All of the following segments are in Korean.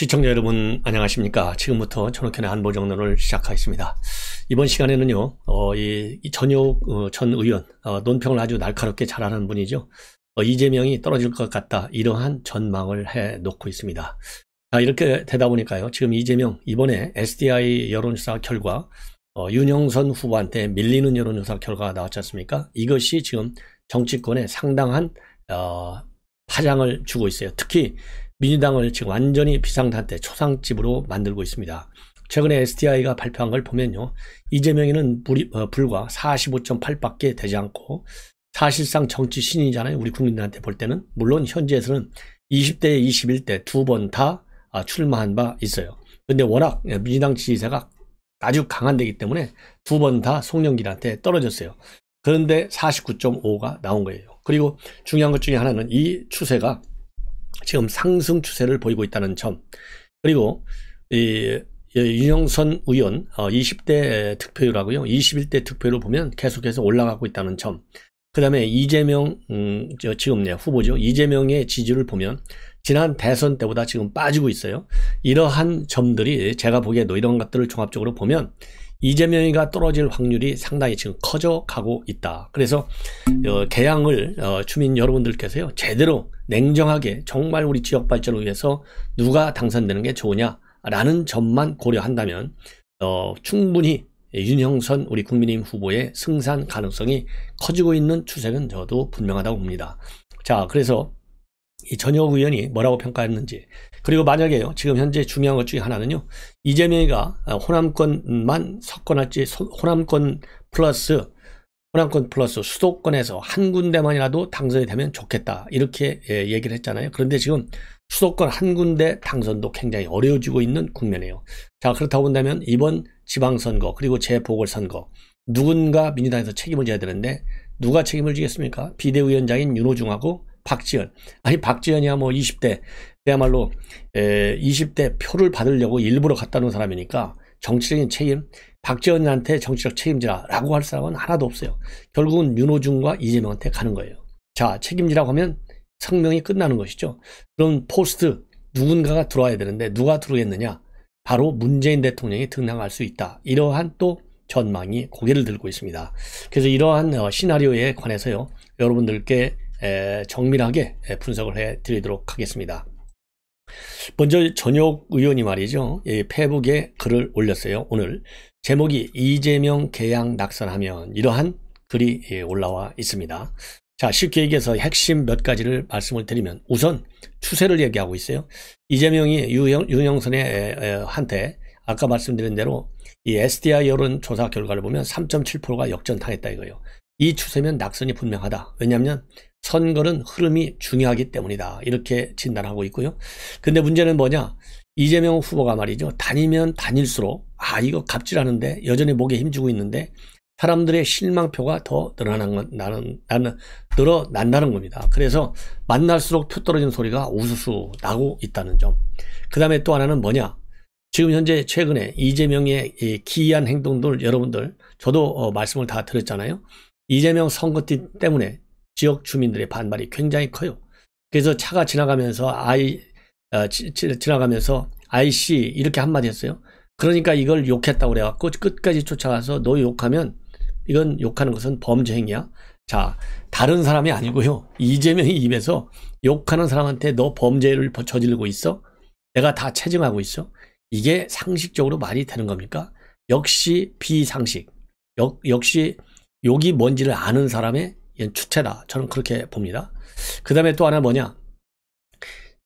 시청자 여러분 안녕하십니까. 지금부터 천호현의 한보정론을 시작하겠습니다. 이번 시간에는요. 어, 이, 이 전효 어, 전 의원 어, 논평을 아주 날카롭게 잘하는 분이죠. 어, 이재명이 떨어질 것 같다 이러한 전망을 해놓고 있습니다. 자, 이렇게 되다 보니까요. 지금 이재명 이번에 SDI 여론조사 결과 어, 윤영선 후보한테 밀리는 여론조사 결과가 나왔지 않습니까? 이것이 지금 정치권에 상당한 어, 파장을 주고 있어요. 특히 민주당을 지금 완전히 비상단태 초상집으로 만들고 있습니다. 최근에 STI가 발표한 걸 보면요. 이재명이는 무리, 어, 불과 45.8밖에 되지 않고 사실상 정치 신인이잖아요. 우리 국민들한테 볼 때는. 물론 현지에서는 20대, 21대 두 번 다 출마한 바 있어요. 근데 워낙 예, 민주당 지지세가 아주 강한데기 때문에 두 번 다 송영길한테 떨어졌어요. 그런데 49.5가 나온 거예요. 그리고 중요한 것 중에 하나는 이 추세가 지금 상승 추세를 보이고 있다는 점 그리고 이 윤영선 의원 20대 어, 득표율하고요 21대 득표율을 보면 계속해서 올라가고 있다는 점그 다음에 이재명 음, 저 지금 네, 후보죠 이재명의 지지를 보면 지난 대선 때보다 지금 빠지고 있어요 이러한 점들이 제가 보기에도 이런 것들을 종합적으로 보면 이재명이가 떨어질 확률이 상당히 지금 커져가고 있다. 그래서 어, 개항을 어, 주민 여러분들께서요 제대로 냉정하게 정말 우리 지역 발전을 위해서 누가 당선되는 게 좋으냐라는 점만 고려한다면 어, 충분히 윤형선 우리 국민의힘 후보의 승산 가능성이 커지고 있는 추세는 저도 분명하다고 봅니다. 자 그래서 이 전혁 의원이 뭐라고 평가했는지 그리고 만약에요 지금 현재 중요한 것 중에 하나는요 이재명이가 아, 호남권만 석권할지 호남권 플러스 호남권 플러스 수도권에서 한 군데만이라도 당선이 되면 좋겠다 이렇게 예, 얘기를 했잖아요 그런데 지금 수도권 한 군데 당선도 굉장히 어려워지고 있는 국면이에요 자 그렇다고 본다면 이번 지방선거 그리고 재보궐선거 누군가 민주당에서 책임을 져야 되는데 누가 책임을 지겠습니까 비대위원장인 윤호중하고 박지연 아니 박지연이야뭐 20대 그야말로 에, 20대 표를 받으려고 일부러 갖다 놓은 사람이니까 정치적인 책임, 박지원한테 정치적 책임지라라고 할 사람은 하나도 없어요. 결국은 윤호중과 이재명한테 가는 거예요. 자, 책임지라고 하면 성명이 끝나는 것이죠. 그럼 포스트 누군가가 들어와야 되는데 누가 들어오겠느냐? 바로 문재인 대통령이 등장할 수 있다. 이러한 또 전망이 고개를 들고 있습니다. 그래서 이러한 어, 시나리오에 관해서요. 여러분들께 정밀하게 분석을 해 드리도록 하겠습니다. 먼저 전역 의원이 말이죠. 예, 페북에 글을 올렸어요. 오늘 제목이 이재명 개양 낙선하면 이러한 글이 예, 올라와 있습니다. 자, 쉽게 얘기해서 핵심 몇 가지를 말씀을 드리면 우선 추세를 얘기하고 있어요. 이재명이 유영, 윤영선의 한테 아까 말씀드린 대로 이 SDI 여론 조사 결과를 보면 3.7%가 역전당했다 이거예요. 이 추세면 낙선이 분명하다. 왜냐하면 선거는 흐름이 중요하기 때문이다. 이렇게 진단하고 있고요. 근데 문제는 뭐냐? 이재명 후보가 말이죠. 다니면 다닐수록 아 이거 갑질하는데 여전히 목에 힘주고 있는데 사람들의 실망표가 더 늘어난 건 나는 나는 늘어난다는 겁니다. 그래서 만날수록 표떨어진 소리가 우수수 나고 있다는 점. 그다음에 또 하나는 뭐냐? 지금 현재 최근에 이재명의 기이한 행동들 여러분들 저도 어, 말씀을 다 드렸잖아요. 이재명 선거 때문에 지역 주민들의 반발이 굉장히 커요. 그래서 차가 지나가면서 아이 어, 지, 지, 나가면서 아이씨 이렇게 한마디 했어요. 그러니까 이걸 욕했다고 그래갖고 끝까지 쫓아가서 너 욕하면 이건 욕하는 것은 범죄 행위야. 자 다른 사람이 아니고요. 이재명이 입에서 욕하는 사람한테 너 범죄를 저지르고 있어. 내가 다 체증하고 있어. 이게 상식적으로 말이 되는 겁니까? 역시 비상식. 역, 역시 욕이 뭔지를 아는 사람의 추체다. 저는 그렇게 봅니다. 그 다음에 또 하나 뭐냐.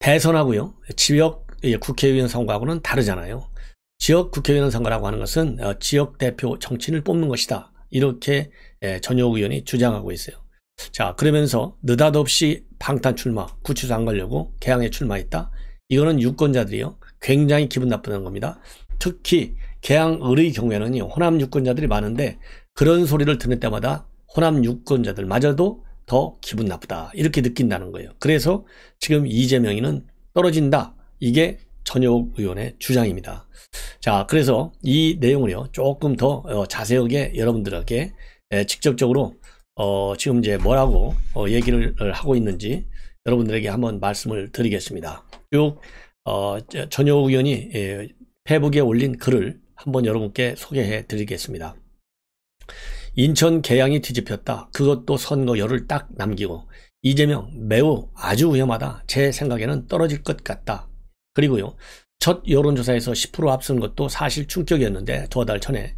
대선하고요. 지역 예, 국회의원 선거하고는 다르잖아요. 지역 국회의원 선거라고 하는 것은 어, 지역 대표 정치인을 뽑는 것이다. 이렇게 예, 전효 의원이 주장하고 있어요. 자 그러면서 느닷없이 방탄 출마, 구치소 안 가려고 개항에 출마했다. 이거는 유권자들이요. 굉장히 기분 나쁘다는 겁니다. 특히 개항을의 경우에는요. 호남 유권자들이 많은데 그런 소리를 듣는 때마다 호남 유권자들마저도 더 기분 나쁘다 이렇게 느낀다는 거예요. 그래서 지금 이재명이는 떨어진다. 이게 전역 의원의 주장입니다. 자, 그래서 이 내용을요 조금 더 어, 자세하게 여러분들에게 예, 직접적으로 어, 지금 이제 뭐라고 어, 얘기를 하고 있는지 여러분들에게 한번 말씀을 드리겠습니다. 쭉 어, 전역 의원이 예, 페북에 올린 글을 한번 여러분께 소개해 드리겠습니다. 인천 개항이 뒤집혔다. 그것도 선거 열을딱 남기고 이재명 매우 아주 위험하다. 제 생각에는 떨어질 것 같다. 그리고요. 첫 여론조사에서 10% 앞선 것도 사실 충격이었는데 두 달 전에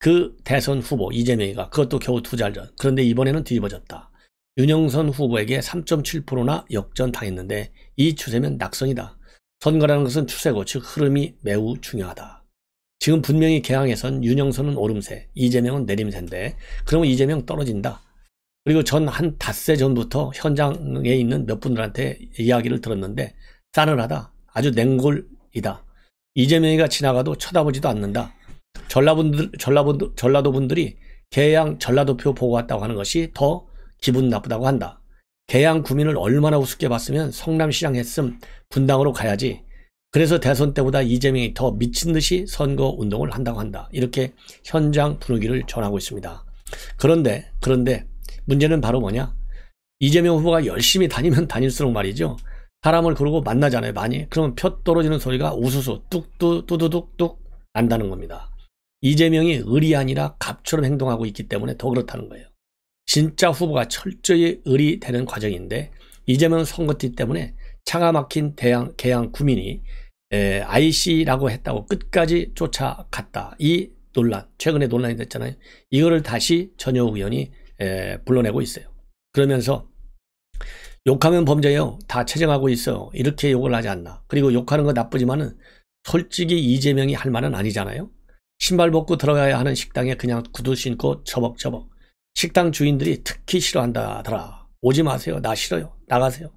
그 대선 후보 이재명이가 그것도 겨우 두 달 전. 그런데 이번에는 뒤집어졌다. 윤영선 후보에게 3.7%나 역전당했는데 이 추세면 낙선이다. 선거라는 것은 추세고 즉 흐름이 매우 중요하다. 지금 분명히 개항에선 윤영선은 오름세, 이재명은 내림세인데 그러면 이재명 떨어진다. 그리고 전 한 닷새 전부터 현장에 있는 몇 분들한테 이야기를 들었는데 싸늘하다. 아주 냉골이다. 이재명이가 지나가도 쳐다보지도 않는다. 전라분들, 전라분 전라도분들이 개양 전라도표 보고 왔다고 하는 것이 더 기분 나쁘다고 한다. 개양 구민을 얼마나 우습게 봤으면 성남시장 했음 분당으로 가야지 그래서 대선 때보다 이재명이 더 미친 듯이 선거 운동을 한다고 한다. 이렇게 현장 분위기를 전하고 있습니다. 그런데, 그런데 문제는 바로 뭐냐? 이재명 후보가 열심히 다니면 다닐수록 말이죠. 사람을 그러고 만나잖아요, 많이. 그러면 표 떨어지는 소리가 우수수 뚝뚝뚜두둑뚝 난다는 겁니다. 이재명이 을이 아니라 갑처럼 행동하고 있기 때문에 더 그렇다는 거예요. 진짜 후보가 철저히 을이 되는 과정인데 이재명 선거티 때문에 차가 막힌 대양, 개양 구민이 에, IC라고 했다고 끝까지 쫓아갔다. 이 논란, 최근에 논란이 됐잖아요. 이거를 다시 전효욱 의원이 에, 불러내고 있어요. 그러면서 욕하면 범죄요. 다 채정하고 있어. 이렇게 욕을 하지 않나. 그리고 욕하는 거 나쁘지만은 솔직히 이재명이 할 말은 아니잖아요. 신발 벗고 들어가야 하는 식당에 그냥 구두 신고 처벅처벅 식당 주인들이 특히 싫어한다더라. 오지 마세요. 나 싫어요. 나가세요.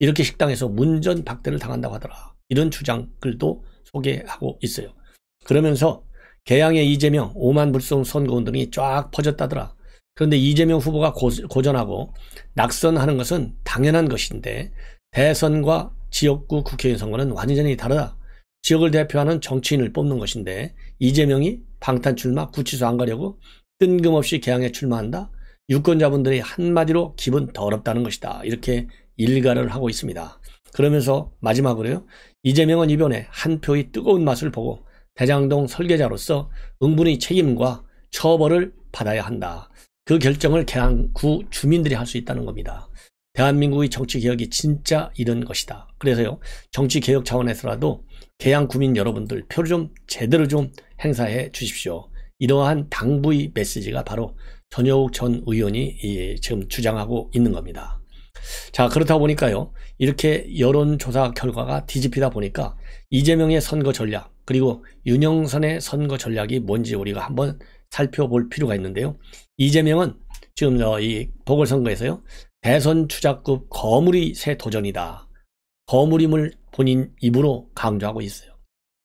이렇게 식당에서 문전 박대를 당한다고 하더라. 이런 주장글도 소개하고 있어요. 그러면서 개항의 이재명, 오만 불송 선거운동이 쫙 퍼졌다더라. 그런데 이재명 후보가 고전하고 낙선하는 것은 당연한 것인데 대선과 지역구 국회의원 선거는 완전히 다르다. 지역을 대표하는 정치인을 뽑는 것인데 이재명이 방탄 출마 구치소 안 가려고 뜬금없이 개항에 출마한다. 유권자분들이 한마디로 기분 더럽다는 것이다. 이렇게 일가를 하고 있습니다. 그러면서 마지막으로요. 이재명은 이번에 한 표의 뜨거운 맛을 보고 대장동 설계자로서 응분의 책임과 처벌을 받아야 한다. 그 결정을 개항구 주민들이 할 수 있다는 겁니다. 대한민국의 정치개혁이 진짜 이런 것이다. 그래서요. 정치개혁 차원에서라도 개항 구민 여러분들 표를 좀 제대로 좀 행사해 주십시오. 이러한 당부의 메시지가 바로 전효욱 전 의원이 예, 지금 주장하고 있는 겁니다. 자, 그렇다 보니까요. 이렇게 여론조사 결과가 뒤집히다 보니까 이재명의 선거 전략, 그리고 윤영선의 선거 전략이 뭔지 우리가 한번 살펴볼 필요가 있는데요. 이재명은 지금 이 보궐선거에서요. 대선 추자급 거물이 새 도전이다. 거물임을 본인 입으로 강조하고 있어요.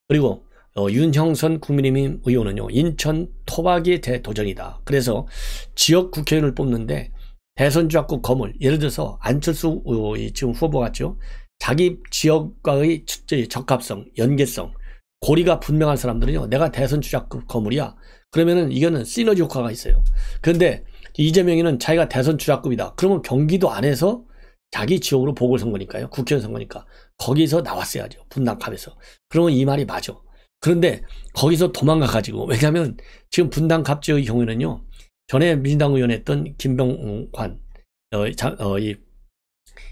그리고 어, 윤형선 국민의힘 의원은요 인천 토박이 대도전이다. 그래서 지역 국회의원을 뽑는데 대선 주자권 거물 예를 들어서 안철수 어, 지금 후보 같죠 자기 지역과의 적합성 연계성 고리가 분명한 사람들은요 내가 대선 주자급 거물이야 그러면은 이거는 시너지 효과가 있어요 그런데 이재명이는 자기가 대선 주자급이다 그러면 경기도 안에서 자기 지역으로 보궐선거니까요 국회의원 선거니까 거기서 나왔어야죠 분당갑에서 그러면 이 말이 맞아 그런데 거기서 도망가 가지고 왜냐하면 지금 분당갑 지역의 경우에는요 전에 민주당 의원했던 김병관 어, 자, 어, 이,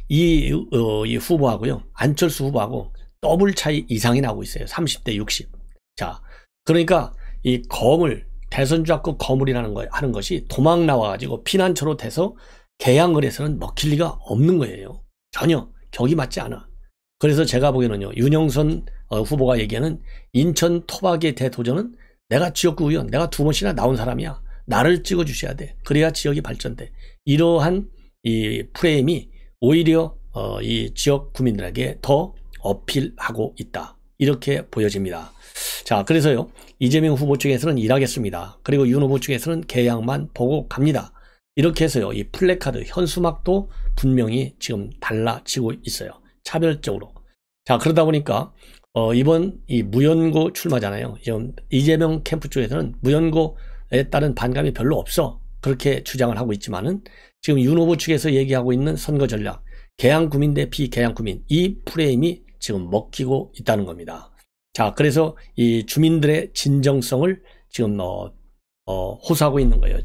이, 어, 이 후보하고요. 안철수 후보하고 더블 차이 이상이 나고 있어요. 30대 60. 자, 그러니까 이 거물 대선주자급 거물이라는 거 하는 것이 도망 나와가지고 피난처로 돼서 개항을 해서는 먹힐 리가 없는 거예요. 전혀 격이 맞지 않아. 그래서 제가 보기에는요, 윤영선 어, 후보가 얘기하는 인천 토박의 대도전은 내가 지역구 의원, 내가 두 번씩이나 나온 사람이야. 나를 찍어주셔야 돼. 그래야 지역이 발전돼. 이러한 이 프레임이 오히려 어, 이 지역 구민들에게 더 어필하고 있다. 이렇게 보여집니다. 자, 그래서요. 이재명 후보 측에서는 일하겠습니다. 그리고 윤 후보 측에서는 계약만 보고 갑니다. 이렇게 해서요. 이 플래카드 현수막도 분명히 지금 달라지고 있어요. 차별적으로. 자, 그러다 보니까 어, 이번 이 무연고 출마잖아요. 이재명 캠프 쪽에서는 무연고 에 따른 반감이 별로 없어 그렇게 주장을 하고 있지만은 지금 윤 후보 측에서 얘기하고 있는 선거 전략 개항 구민 대 비개항 구민 이 프레임이 지금 먹히고 있다는 겁니다. 자 그래서 이 주민들의 진정성을 지금 어, 어, 호소하고 있는 거예요.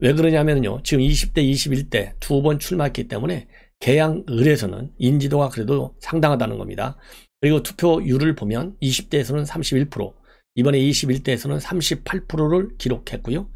왜 그러냐면요 지금 20대 21대 두 번 출마했기 때문에 개항 을에서는 인지도가 그래도 상당하다는 겁니다. 그리고 투표율을 보면 20대에서는 31% 이번에 21대에서는 38%를 기록했고요.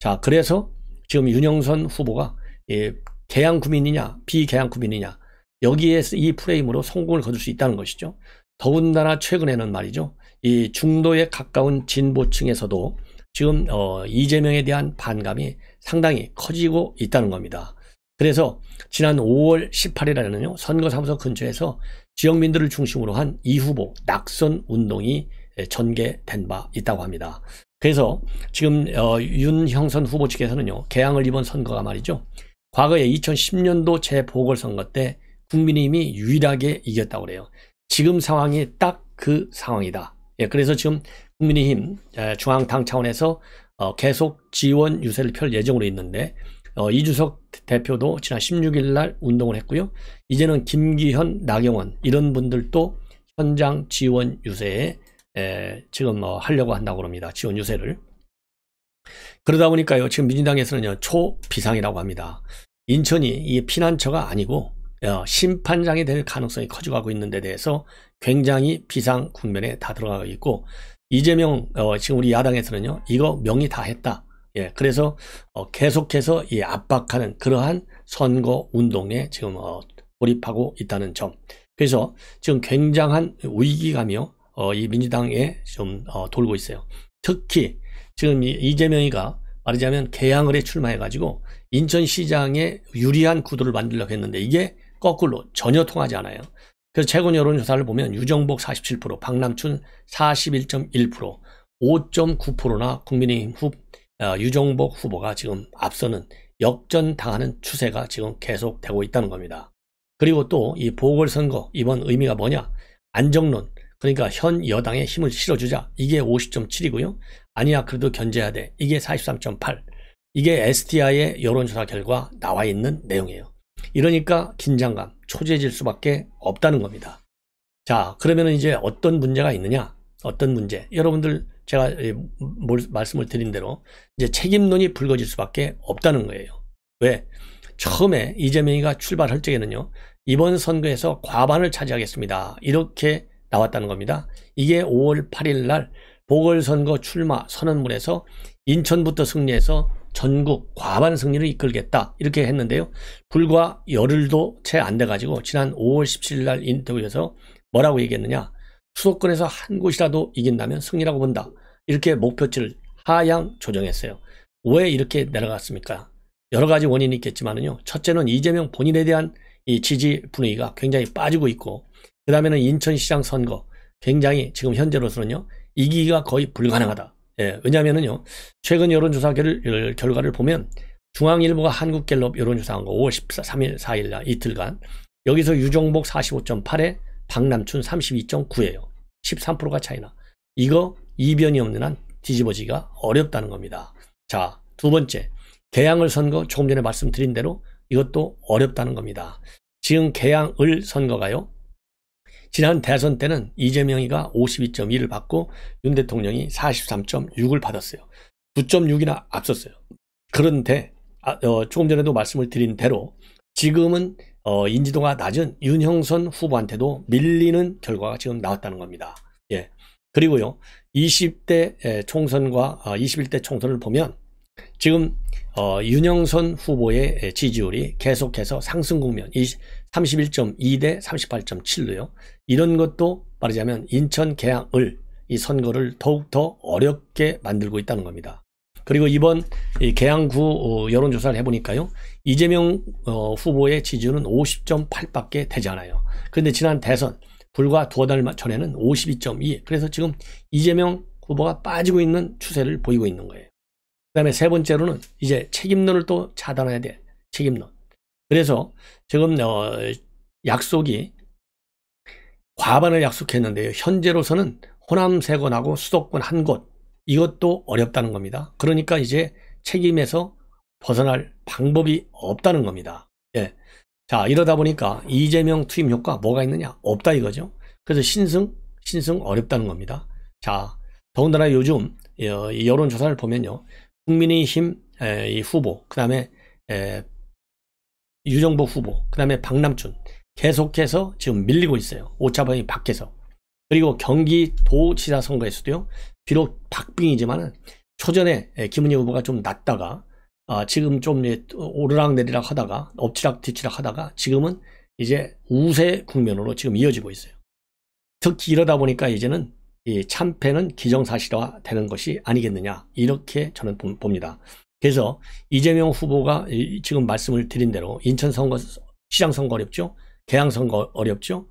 자, 그래서 지금 윤영선 후보가 예, 개항 구민이냐, 비개항 구민이냐, 여기에 서이 프레임으로 성공을 거둘 수 있다는 것이죠. 더군다나 최근에는 말이죠. 이 중도에 가까운 진보층에서도 지금 어, 이재명에 대한 반감이 상당히 커지고 있다는 겁니다. 그래서 지난 5월 18일에는요 선거사무소 근처에서 지역민들을 중심으로 한 이 후보 낙선 운동이 예, 전개된 바 있다고 합니다. 그래서 지금 어, 윤 형선 후보 측에서는요. 개항을 이번 선거가 말이죠. 과거에 2010년도 재보궐선거 때 국민의힘이 유일하게 이겼다고 그래요. 지금 상황이 딱 그 상황이다. 예, 그래서 지금 국민의힘 중앙당 차원에서 어, 계속 지원 유세를 펼 예정으로 있는데 어, 이주석 대표도 지난 16일 날 운동을 했고요. 이제는 김기현, 나경원 이런 분들도 현장 지원 유세에 예, 지금 뭐 하려고 한다고 합니다. 지원 유세를. 그러다 보니까요. 지금 민주당에서는요. 초비상이라고 합니다. 인천이 이 피난처가 아니고 어, 심판장이 될 가능성이 커져가고 있는 데 대해서 굉장히 비상 국면에 다 들어가고 있고 이재명 어, 지금 우리 야당에서는요. 이거 명의다 했다. 예, 그래서 어, 계속해서 이 압박하는 그러한 선거 운동에 지금 어, 돌입하고 있다는 점. 그래서 지금 굉장한 위기감이요. 어, 이 민주당에 좀 어, 돌고 있어요. 특히 지금 이재명이가 말하자면 개항을에 출마해가지고 인천시장에 유리한 구도를 만들려고 했는데 이게 거꾸로 전혀 통하지 않아요. 그래서 최근 여론조사를 보면 유정복 47%, 박남춘 41.1%, 5.9%나 국민의힘 후, 어, 유정복 후보가 지금 앞서는 역전당하는 추세가 지금 계속되고 있다는 겁니다. 그리고 또 이 보궐선거 이번 의미가 뭐냐? 안정론, 그러니까 현 여당에 힘을 실어주자. 이게 50.7이고요. 아니야 그래도 견제해야 돼. 이게 43.8. 이게 STI의 여론조사 결과 나와 있는 내용이에요. 이러니까 긴장감, 초재질 수밖에 없다는 겁니다. 자, 그러면 이제 어떤 문제가 있느냐? 어떤 문제? 여러분들 제가 말씀을 드린 대로 이제 책임론이 불거질 수밖에 없다는 거예요. 왜? 처음에 이재명이가 출발할 적에는요. 이번 선거에서 과반을 차지하겠습니다. 이렇게 나왔다는 겁니다. 이게 5월 8일 날 보궐선거 출마 선언문에서 인천부터 승리해서 전국 과반 승리를 이끌겠다 이렇게 했는데요. 불과 열흘도 채 안 돼가지고 지난 5월 17일 날 인터뷰에서 뭐라고 얘기했느냐. 수도권에서 한 곳이라도 이긴다면 승리라고 본다. 이렇게 목표치를 하향 조정했어요. 왜 이렇게 내려갔습니까? 여러 가지 원인이 있겠지만요. 첫째는 이재명 본인에 대한 이 지지 분위기가 굉장히 빠지고 있고 그 다음에는 인천시장 선거. 굉장히 지금 현재로서는요, 이기기가 거의 불가능하다. 예, 왜냐면은요, 최근 여론조사 결, 결과를 보면 중앙일보가 한국갤럽 여론조사한 거 5월 13일, 4일 날 이틀간 여기서 유종복 45.8에 박남춘 32.9예요. 13%가 차이나. 이거 이변이 없는 한 뒤집어지기가 어렵다는 겁니다. 자, 두 번째. 개항을 선거 조금 전에 말씀드린 대로 이것도 어렵다는 겁니다. 지금 개항을 선거가요. 지난 대선 때는 이재명이가 5 2 1을 받고 윤 대통령이 43.6을 받았어요. 9.6이나 앞섰어요. 그런데 아, 어, 조금 전에도 말씀을 드린 대로 지금은 어, 인지도가 낮은 윤형선 후보한테도 밀리는 결과가 지금 나왔다는 겁니다. 예. 그리고요, 20대 총선과 21대 아, 총선을 보면 지금 어, 윤영선 후보의 지지율이 계속해서 상승 국면, 이 31.2대 38.7로요. 이런 것도 말하자면 인천 개항을이 선거를 더욱더 어렵게 만들고 있다는 겁니다. 그리고 이번 개항구 어, 여론조사를 해보니까요. 이재명 어, 후보의 지지율은 50.8밖에 되지 않아요. 그런데 지난 대선 불과 두 달 전에는 52.2 그래서 지금 이재명 후보가 빠지고 있는 추세를 보이고 있는 거예요. 그 다음에 세 번째로는 이제 책임론을 또 차단해야 돼. 책임론. 그래서 지금 어, 약속이 과반을 약속했는데요. 현재로서는 호남 세 곳하고 수도권 한 곳 이것도 어렵다는 겁니다. 그러니까 이제 책임에서 벗어날 방법이 없다는 겁니다. 예. 자 이러다 보니까 이재명 투입 효과 뭐가 있느냐 없다 이거죠. 그래서 신승 신승 어렵다는 겁니다. 자 더군다나 요즘 어, 여론조사를 보면요. 국민의힘 후보 그 다음에 유정복 후보, 그 다음에 박남춘 계속해서 지금 밀리고 있어요. 오차범위 밖에서. 그리고 경기도지사 선거에서도요. 비록 박빙이지만 초전에 예, 김은희 후보가 좀 낮다가 아, 지금 좀 예, 오르락내리락 하다가 엎치락뒤치락 하다가 지금은 이제 우세 국면으로 지금 이어지고 있어요. 특히 이러다 보니까 이제는 이 참패는 기정사실화 되는 것이 아니겠느냐 이렇게 저는 봅니다. 그래서 이재명 후보가 지금 말씀을 드린 대로 인천 선거 시장 선거 어렵죠. 개항 선거 어렵죠.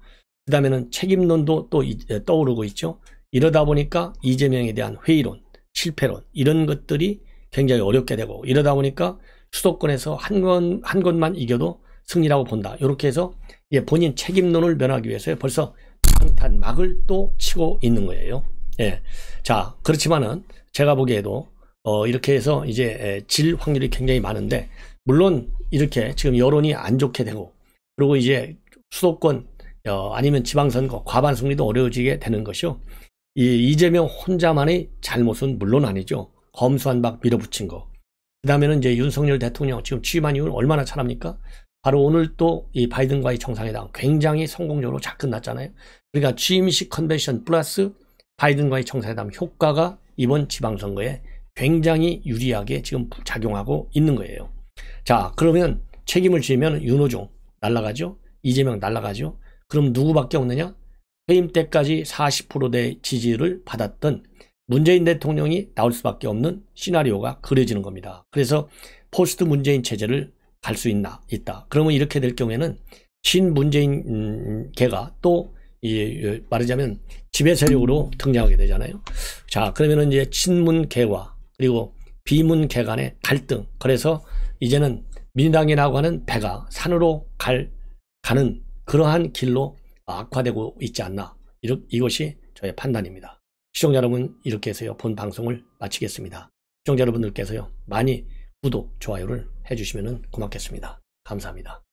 그 다음에는 책임론도 또 떠오르고 있죠. 이러다 보니까 이재명에 대한 회의론, 실패론 이런 것들이 굉장히 어렵게 되고 이러다 보니까 수도권에서 한 건한것만 이겨도 승리라고 본다. 이렇게 해서 예, 본인 책임론을 면하기 위해서 벌써 방탄막을 또 치고 있는 거예요. 예. 자, 그렇지만은 제가 보기에도 어, 이렇게 해서 이제 질 확률이 굉장히 많은데 물론 이렇게 지금 여론이 안 좋게 되고 그리고 이제 수도권 어, 아니면 지방선거 과반 승리도 어려워지게 되는 것이요. 이 이재명 혼자만의 잘못은 물론 아니죠. 검수한박 밀어붙인 거. 그 다음에는 이제 윤석열 대통령 지금 취임한 이후는 얼마나 잘합니까 바로 오늘 또 이 바이든과의 정상회담 굉장히 성공적으로 잘 끝났잖아요. 그러니까 취임식 컨벤션 플러스 바이든과의 정상회담 효과가 이번 지방선거에 굉장히 유리하게 지금 작용하고 있는 거예요. 자, 그러면 책임을 지면 윤호종 날라가죠. 이재명 날라가죠. 그럼 누구밖에 없느냐? 회임 때까지 40%대 지지를 받았던 문재인 대통령이 나올 수밖에 없는 시나리오가 그려지는 겁니다. 그래서 포스트 문재인 체제를 갈 수 있나 있다. 그러면 이렇게 될 경우에는 신 문재인 음, 개가 또 말하자면 지배 세력으로 등장하게 되잖아요. 자 그러면은 이제 친문 개와 그리고 비문 개간의 갈등. 그래서 이제는 민당이라고 하는 배가 산으로 갈, 가는 그러한 길로 악화되고 있지 않나. 이렇, 이것이 저의 판단입니다. 시청자 여러분, 이렇게 해서요. 본 방송을 마치겠습니다. 시청자 여러분들께서요. 많이 구독, 좋아요를 해주시면 고맙겠습니다. 감사합니다.